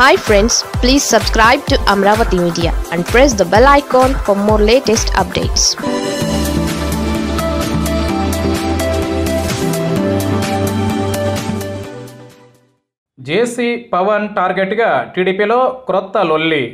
hi friends please subscribe to Amaravati media and press the bell icon for more latest updates JC Pawan టార్గెట్గా టీడీపీలో క్రొత్త లొల్లి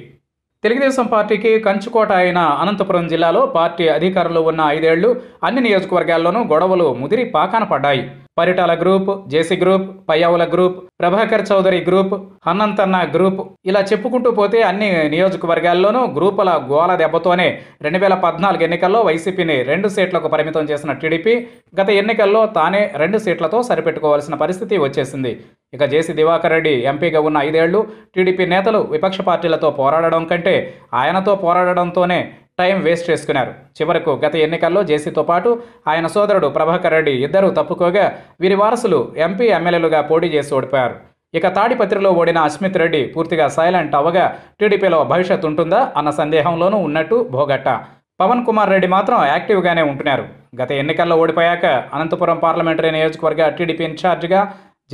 తెలుగుదేశం పార్టీకి కంచుకోట అయిన అనంతపురం జిల్లాలో పార్టీ అధికారంలో ఉన్న ఐదేళ్లు అన్ని నియోజకవర్గాల్లోనూ గొడవలు ముదిరి పాకాన పడ్డాయి Paritala group JC group Payyavula group Prabhakar Chowdary group హన్నంతన్న గ్రూప్ ఇలా చెప్పుకుంటూ పోతే అన్ని నియోజకవర్గాల్లోనూ గ్రూపుల గోల దెబ్బతోనే రెండు వేల పద్నాలుగు ఎన్నికల్లో వైసీపీని రెండు సీట్లకు పరిమితం చేసిన టీడీపీ గత ఎన్నికల్లో తానే రెండు సీట్లతో సరిపెట్టుకోవాల్సిన పరిస్థితి వచ్చేసింది ఇక జేసీ దివాకర్ రెడ్డి ఎంపీగా ఉన్న ఐదేళ్లు టీడీపీ నేతలు విపక్ష పార్టీలతో పోరాడడం కంటే ఆయనతో పోరాడడంతోనే టైం వేస్ట్ చేసుకున్నారు చివరకు గత ఎన్నికల్లో జేసీతో పాటు ఆయన సోదరుడు ప్రభాకర్ రెడ్డి ఇద్దరూ తప్పుకోగా వీరి వారసులు ఎంపీ ఎమ్మెల్యేలుగా పోటీ చేసి ఓడిపోయారు ఇక తాడిపత్రిలో ఓడిన అస్మిత్ రెడ్డి పూర్తిగా సైలెంట్ అవ్వగా టీడీపీలో భవిష్యత్ ఉంటుందా అన్న సందేహంలోనూ ఉన్నట్టు భోగట్ట పవన్ కుమార్ రెడ్డి మాత్రం యాక్టివ్గానే ఉంటున్నారు గత ఎన్నికల్లో ఓడిపోయాక అనంతపురం పార్లమెంటరీ నియోజకవర్గ టీడీపీ ఇన్ఛార్జిగా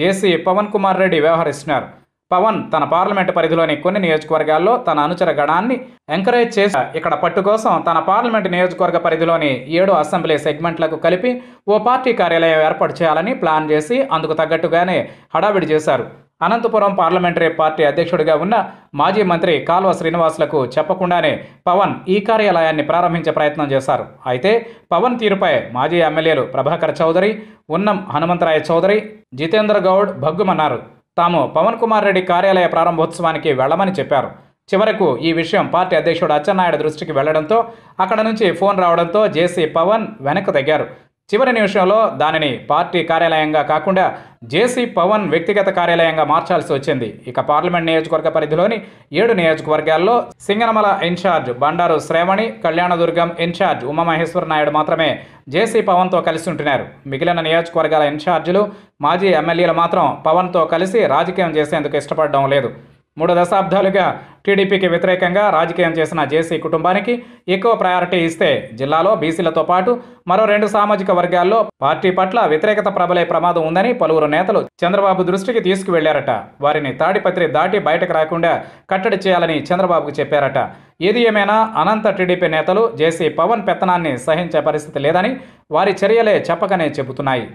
జేసీ పవన్ కుమార్ రెడ్డి వ్యవహరిస్తున్నారు పవన్ తన పార్లమెంటు పరిధిలోని కొన్ని నియోజకవర్గాల్లో తన అనుచర గణాన్ని ఎంకరేజ్ చేసి ఇక్కడ పట్టు కోసం తన పార్లమెంటు నియోజకవర్గ పరిధిలోని ఏడు అసెంబ్లీ సెగ్మెంట్లకు కలిపి ఓ పార్టీ కార్యాలయం ఏర్పాటు చేయాలని ప్లాన్ చేసి అందుకు తగ్గట్టుగానే హడావిడి చేశారు అనంతపురం పార్లమెంటరీ పార్టీ అధ్యక్షుడిగా ఉన్న మాజీ మంత్రి కాల్వ శ్రీనివాసులకు చెప్పకుండానే పవన్ ఈ కార్యాలయాన్ని ప్రారంభించే ప్రయత్నం చేశారు అయితే పవన్ తీరుపై మాజీ ఎమ్మెల్యేలు ప్రభాకర్ చౌదరి ఉన్నం హనుమంతరాయ చౌదరి జితేంద్ర గౌడ్ భగ్గుమన్నారు తాము పవన్ కుమార్ రెడ్డి కార్యాలయ ప్రారంభోత్సవానికి వెళ్లమని చెప్పారు చివరకు ఈ విషయం పార్టీ అధ్యక్షుడు అచ్చెన్నాయుడు దృష్టికి వెళ్లడంతో అక్కడ నుంచి ఫోన్ రావడంతో జేసీ పవన్ వెనక్కు తగ్గారు చివరి నిమిషంలో దానిని పార్టీ కార్యాలయంగా కాకుండా జేసీ పవన్ వ్యక్తిగత కార్యాలయంగా మార్చాల్సి వచ్చింది ఇక పార్లమెంట్ నియోజకవర్గ పరిధిలోని ఏడు నియోజకవర్గాల్లో సింగనమల ఇన్ఛార్జ్ బండారు శ్రేవణి కళ్యాణదుర్గం ఇన్ఛార్జ్ ఉమామహేశ్వర నాయుడు మాత్రమే జేసీ పవన్తో కలిసి ఉంటున్నారు మిగిలిన నియోజకవర్గాల ఇన్ఛార్జీలు మాజీ ఎమ్మెల్యేలు మాత్రం పవన్తో కలిసి రాజకీయం చేసేందుకు ఇష్టపడడం లేదు మూడు దశాబ్దాలుగా టీడీపీకి వ్యతిరేకంగా రాజకీయం చేసిన జేసీ కుటుంబానికి ఎక్కువ ప్రయారిటీ ఇస్తే జిల్లాలో బీసీలతో పాటు మరో రెండు సామాజిక వర్గాల్లో పార్టీ పట్ల వ్యతిరేకత ప్రబలే ప్రమాదం ఉందని పలువురు నేతలు చంద్రబాబు దృష్టికి తీసుకువెళ్లారట వారిని తాడిపత్రి దాటి బయటకు రాకుండా కట్టడి చేయాలని చంద్రబాబుకు చెప్పారట ఏది ఏమైనా అనంత టీడీపీ నేతలు జేసీ పవన్ పెత్తనాన్ని సహించే పరిస్థితి లేదని వారి చర్యలే చెప్పకనే చెబుతున్నాయి